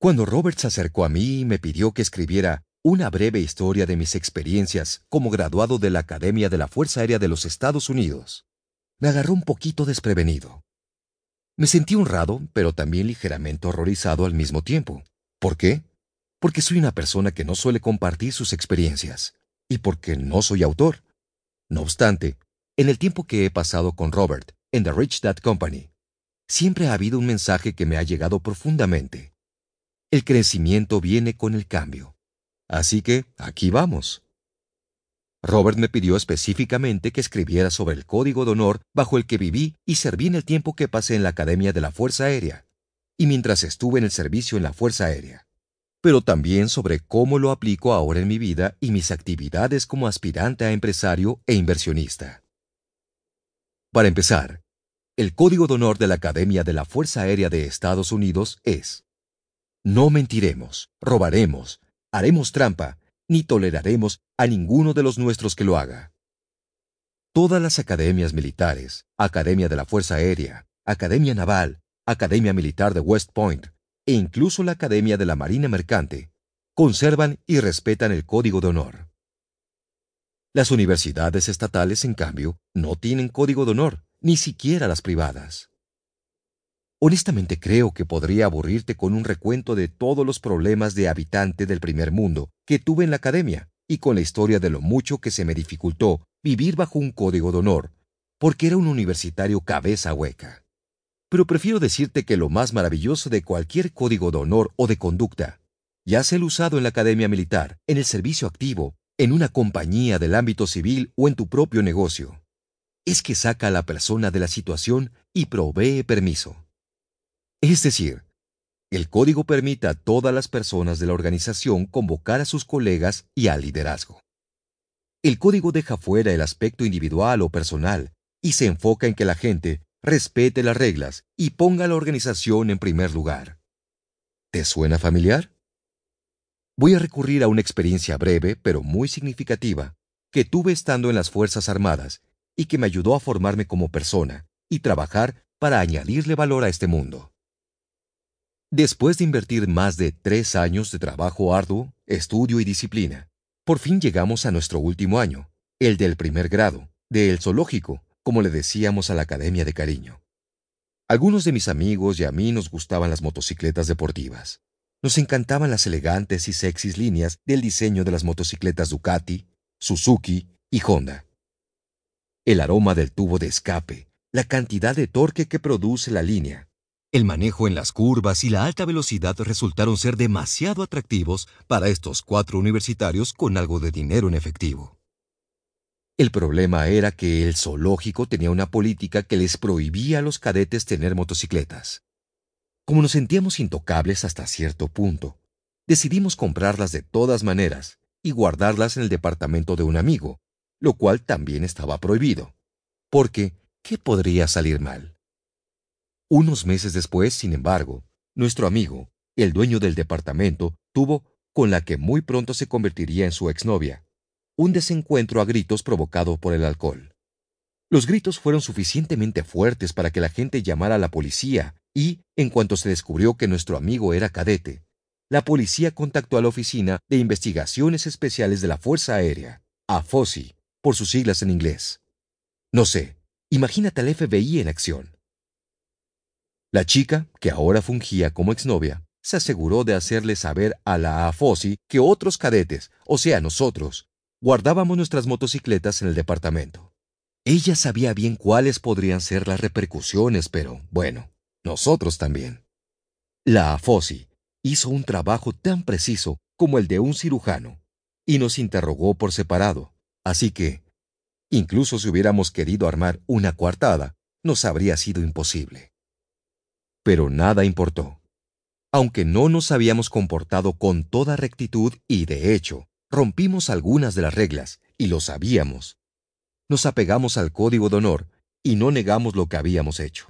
Cuando Robert se acercó a mí y me pidió que escribiera una breve historia de mis experiencias como graduado de la Academia de la Fuerza Aérea de los Estados Unidos, me agarró un poquito desprevenido. Me sentí honrado, pero también ligeramente horrorizado al mismo tiempo. ¿Por qué? Porque soy una persona que no suele compartir sus experiencias y porque no soy autor. No obstante, en el tiempo que he pasado con Robert en The Rich Dad Company, siempre ha habido un mensaje que me ha llegado profundamente el crecimiento viene con el cambio. Así que aquí vamos. Robert me pidió específicamente que escribiera sobre el código de honor bajo el que viví y serví en el tiempo que pasé en la Academia de la Fuerza Aérea y mientras estuve en el servicio en la Fuerza Aérea, pero también sobre cómo lo aplico ahora en mi vida y mis actividades como aspirante a empresario e inversionista. Para empezar, el código de honor de la Academia de la Fuerza Aérea de Estados Unidos es no mentiremos, robaremos, haremos trampa, ni toleraremos a ninguno de los nuestros que lo haga. Todas las academias militares, Academia de la Fuerza Aérea, Academia Naval, Academia Militar de West Point e incluso la Academia de la Marina Mercante, conservan y respetan el Código de Honor. Las universidades estatales, en cambio, no tienen Código de Honor, ni siquiera las privadas. Honestamente creo que podría aburrirte con un recuento de todos los problemas de habitante del primer mundo que tuve en la academia y con la historia de lo mucho que se me dificultó vivir bajo un código de honor, porque era un universitario cabeza hueca. Pero prefiero decirte que lo más maravilloso de cualquier código de honor o de conducta, ya sea el usado en la academia militar, en el servicio activo, en una compañía del ámbito civil o en tu propio negocio, es que saca a la persona de la situación y provee permiso. Es decir, el código permite a todas las personas de la organización convocar a sus colegas y al liderazgo. El código deja fuera el aspecto individual o personal y se enfoca en que la gente respete las reglas y ponga a la organización en primer lugar. ¿Te suena familiar? Voy a recurrir a una experiencia breve pero muy significativa que tuve estando en las Fuerzas Armadas y que me ayudó a formarme como persona y trabajar para añadirle valor a este mundo. Después de invertir más de tres años de trabajo arduo, estudio y disciplina, por fin llegamos a nuestro último año, el del primer grado, de el zoológico, como le decíamos a la Academia de Cariño. Algunos de mis amigos y a mí nos gustaban las motocicletas deportivas. Nos encantaban las elegantes y sexys líneas del diseño de las motocicletas Ducati, Suzuki y Honda. El aroma del tubo de escape, la cantidad de torque que produce la línea, el manejo en las curvas y la alta velocidad resultaron ser demasiado atractivos para estos cuatro universitarios con algo de dinero en efectivo. El problema era que el zoológico tenía una política que les prohibía a los cadetes tener motocicletas. Como nos sentíamos intocables hasta cierto punto, decidimos comprarlas de todas maneras y guardarlas en el departamento de un amigo, lo cual también estaba prohibido. Porque, ¿qué podría salir mal? Unos meses después, sin embargo, nuestro amigo, el dueño del departamento, tuvo con la que muy pronto se convertiría en su exnovia, un desencuentro a gritos provocado por el alcohol. Los gritos fueron suficientemente fuertes para que la gente llamara a la policía y, en cuanto se descubrió que nuestro amigo era cadete, la policía contactó a la Oficina de Investigaciones Especiales de la Fuerza Aérea, a FOSI, por sus siglas en inglés. No sé, imagínate al FBI en acción. La chica, que ahora fungía como exnovia, se aseguró de hacerle saber a la AFOSI que otros cadetes, o sea nosotros, guardábamos nuestras motocicletas en el departamento. Ella sabía bien cuáles podrían ser las repercusiones, pero bueno, nosotros también. La AFOSI hizo un trabajo tan preciso como el de un cirujano y nos interrogó por separado, así que, incluso si hubiéramos querido armar una coartada, nos habría sido imposible pero nada importó. Aunque no nos habíamos comportado con toda rectitud y, de hecho, rompimos algunas de las reglas, y lo sabíamos, nos apegamos al código de honor y no negamos lo que habíamos hecho.